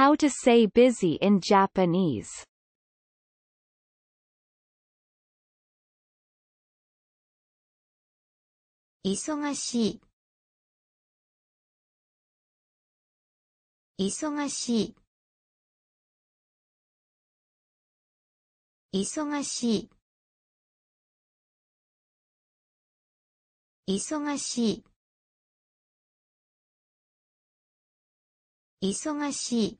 How to say busy in Japanese Isogashi. Isogashi. Isogashi. Isogashi. 忙しい